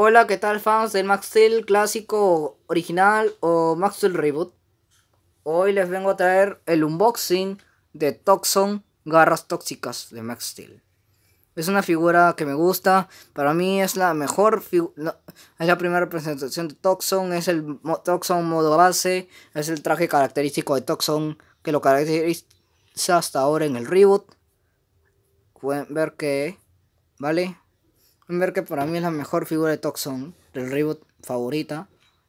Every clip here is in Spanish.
Hola, ¿qué tal fans del Steel clásico original o Max Steel Reboot? Hoy les vengo a traer el unboxing de Toxon Garras Tóxicas de Max Steel. Es una figura que me gusta, para mí es la mejor figura, es la primera representación de Toxon, es el Toxon modo base, es el traje característico de Toxon que lo caracteriza hasta ahora en el reboot. Pueden ver que, ¿vale? Pueden ver que para mí es la mejor figura de Toxon, el reboot favorita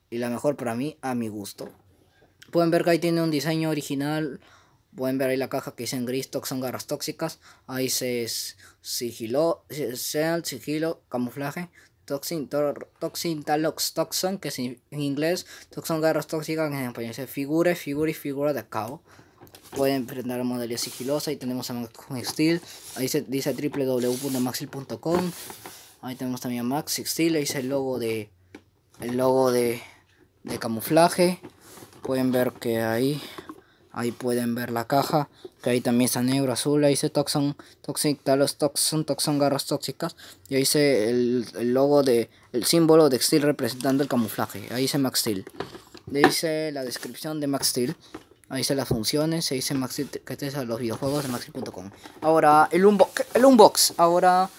y la mejor para mí a mi gusto. Pueden ver que ahí tiene un diseño original. Pueden ver ahí la caja que dice en gris Toxon garras tóxicas. Ahí se sigilo, seal, sigilo, camuflaje. Toxin, toxin, talox, toxon, que es en inglés. Toxon garras tóxicas, en español Se figura, figura y figura de cabo. Pueden prender modalidad sigilosa. Ahí tenemos a Max Steel. Ahí se dice www.maxil.com. Ahí tenemos también a Max Steel, ahí es el logo de el logo de, camuflaje. Pueden ver que ahí ahí pueden ver la caja, que ahí también está negro, azul, ahí dice Toxon, Toxic, Talos, Toxon, Toxon, garras tóxicas, y ahí dice el, el, logo de, el símbolo de Steel representando el camuflaje, ahí dice Max Steel, le dice la descripción de Max Steel, ahí dice las funciones, se dice Max Steel, que te en los videojuegos de Steel.com. Ahora, el, unbox, el unbox, ahora,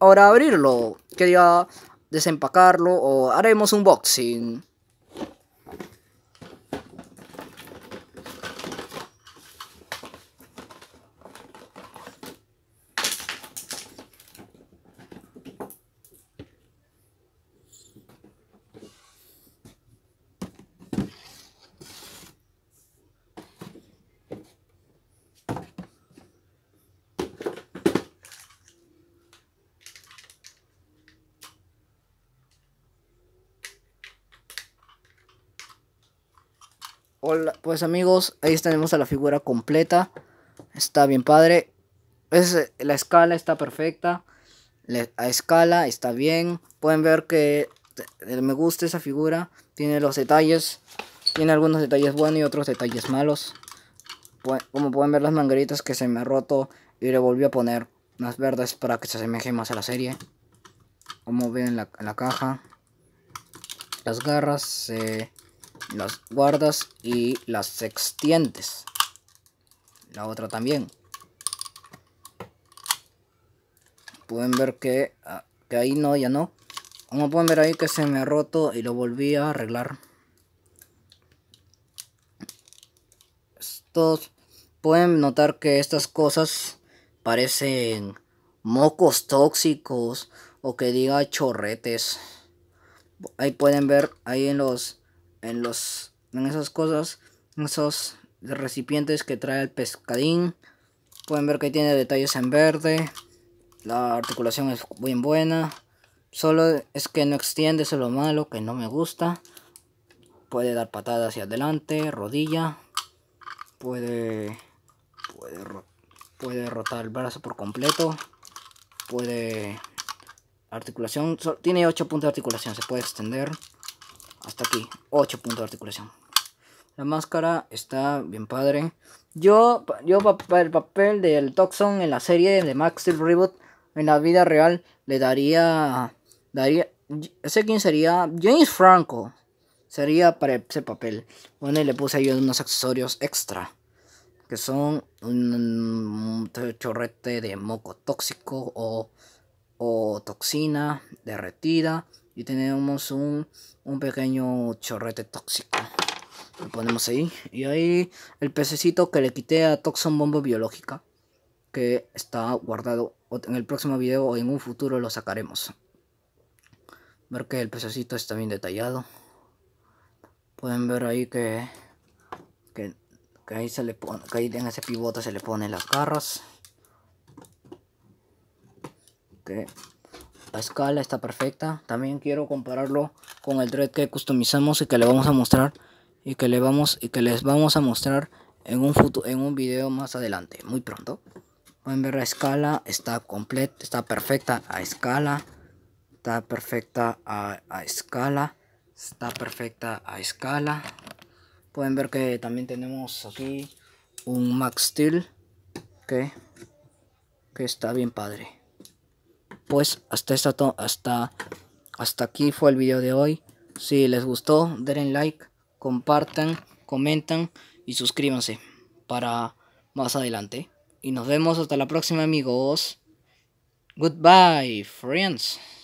Ahora abrirlo, quería desempacarlo o haremos un boxing. pues amigos, ahí tenemos a la figura completa. Está bien padre. Es, la escala está perfecta. La, escala está bien. Pueden ver que eh, me gusta esa figura. Tiene los detalles. Tiene algunos detalles buenos y otros detalles malos. como pueden ver las mangueritas que se me ha roto y le volví a poner más verdes para que se asemeje más a la serie. Como ven en la, caja. Las garras se... Eh, las guardas y las extientes. La otra también. Pueden ver que, ah, que ahí no, ya no. Como pueden ver ahí que se me ha roto y lo volví a arreglar. Estos pueden notar que estas cosas parecen mocos tóxicos o que diga chorretes. Ahí pueden ver ahí en los en los en esas cosas, En esos recipientes que trae el pescadín. Pueden ver que tiene detalles en verde. La articulación es bien buena. Solo es que no extiende, eso es lo malo, que no me gusta. Puede dar patada hacia adelante, rodilla. Puede, puede, puede rotar el brazo por completo. Puede... Articulación, tiene 8 puntos de articulación, se puede extender hasta aquí, 8 puntos de articulación. La máscara está bien padre. Yo, yo el papel del Toxon en la serie de Max Steel Reboot en la vida real le daría, daría, ese quién sería, James Franco sería para ese papel. Bueno, y le puse yo unos accesorios extra que son un, un, chorrete de moco tóxico o, o toxina derretida y tenemos un, pequeño chorrete tóxico. Lo ponemos ahí. Y ahí el pececito que le quité a Toxon Bombo Biológica. Que está guardado. En el próximo video o en un futuro lo sacaremos. Ver que el pececito está bien detallado. Pueden ver ahí que... ahí se le pone... Que ahí en ese pivote se le ponen las garras. Que la escala está perfecta. También quiero compararlo con el dread que customizamos y que le vamos a mostrar y que le vamos y que les vamos a mostrar en un futuro, en un video más adelante, muy pronto. Pueden ver la escala, está completa, está perfecta a escala, está perfecta a, escala, está perfecta a escala. Pueden ver que también tenemos aquí un Max Steel que está bien padre pues hasta, hasta, hasta aquí fue el video de hoy. Si les gustó, den like, compartan, comentan y suscríbanse para más adelante. Y nos vemos hasta la próxima amigos. Goodbye, friends.